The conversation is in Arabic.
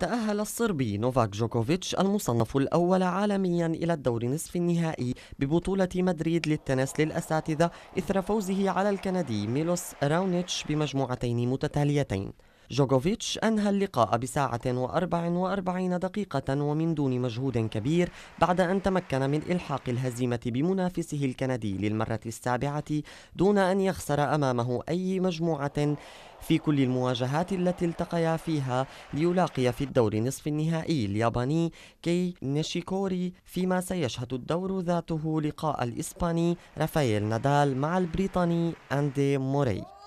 تأهل الصربي نوفاك جوكوفيتش المصنف الأول عالميا إلى الدور نصف النهائي ببطولة مدريد للتنس للأساتذة إثر فوزه على الكندي ميلوس راونيتش بمجموعتين متتاليتين جوكوفيتش أنهى اللقاء بساعة و44 دقيقة ومن دون مجهود كبير بعد أن تمكن من إلحاق الهزيمة بمنافسه الكندي للمرة السابعة دون أن يخسر أمامه أي مجموعة في كل المواجهات التي التقيا فيها ليلاقي في الدور نصف النهائي الياباني كي نيشيكوري فيما سيشهد الدور ذاته لقاء الإسباني رافائيل نادال مع البريطاني أندي موري